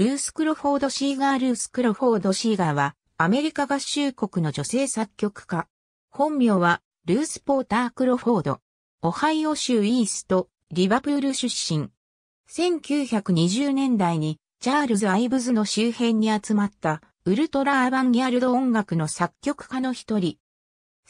ルース・クロフォード・シーガー・ルース・クロフォード・シーガーは、アメリカ合衆国の女性作曲家。本名は、ルース・ポーター・クロフォード。オハイオ州イースト、リバプール出身。1920年代に、チャールズ・アイブズの周辺に集まった、ウルトラ・アバンギャルド音楽の作曲家の一人。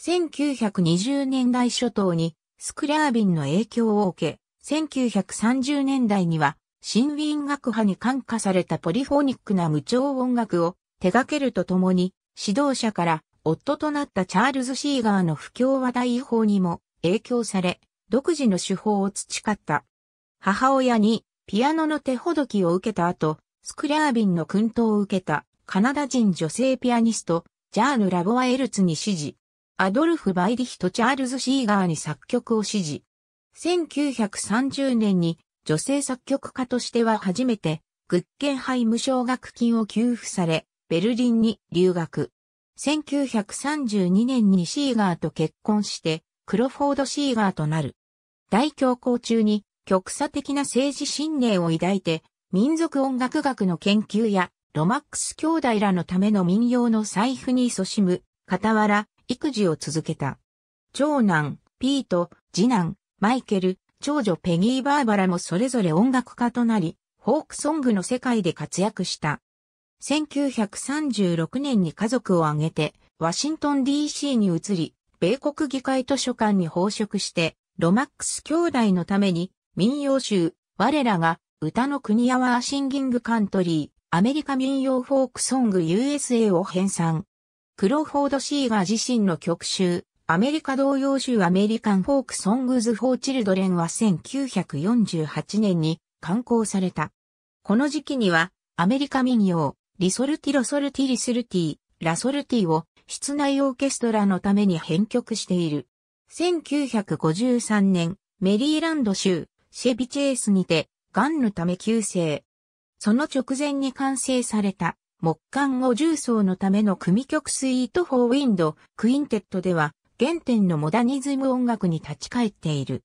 1920年代初頭に、スクラービンの影響を受け、1930年代には、新ウィーン楽派に感化されたポリフォニックな無調音楽を手掛けるとともに、指導者から夫となったチャールズ・シーガーの不協和大法にも影響され、独自の手法を培った。母親にピアノの手ほどきを受けた後、スクラービンの訓導を受けたカナダ人女性ピアニスト、ジャーヌ・ラボワエルツに指示。アドルフ・バイリヒとチャールズ・シーガーに作曲を指示。1930年に女性作曲家としては初めて、グッケンハイム奨学金を給付され、ベルリンに留学。1932年にシーガーと結婚して、クロフォード・シーガーとなる。大恐慌中に、極左的な政治信念を抱いて、民族音楽学の研究や、ロマックス兄弟らのための民謡の財布に勤しむ、傍ら、育児を続けた。長男、ピート、次男、マイケル、長女ペギー・バーバラもそれぞれ音楽家となり、フォークソングの世界で活躍した。1936年に家族を挙げて、ワシントン DC に移り、米国議会図書館に奉職して、ロマックス兄弟のために、民謡集、我らが、歌の国やワーシンギングカントリー、アメリカ民謡フォークソング USA を編纂。クローフォード・シーガー自身の曲集、アメリカ同様州アメリカンフォークソングズ・フォー・チルドレンは1948年に刊行された。この時期にはアメリカ民謡、リソルティ・ロソルティ・リスルティ、ラソルティを室内オーケストラのために編曲している。1953年、メリーランド州、シェビチェースにて、ガンのため急性。その直前に完成された、木管を重奏のための組曲スイート・フォー・ウィンド、クインテットでは、原点のモダニズム音楽に立ち返っている。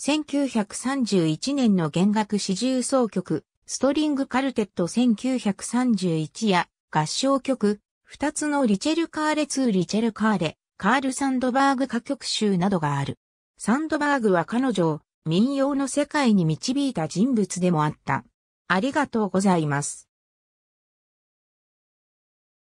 1931年の弦楽四重奏曲、ストリングカルテット1931や合唱曲、二つのリチェルカーレ2リチェルカーレ、カール・サンドバーグ歌曲集などがある。サンドバーグは彼女を民謡の世界に導いた人物でもあった。ありがとうございます。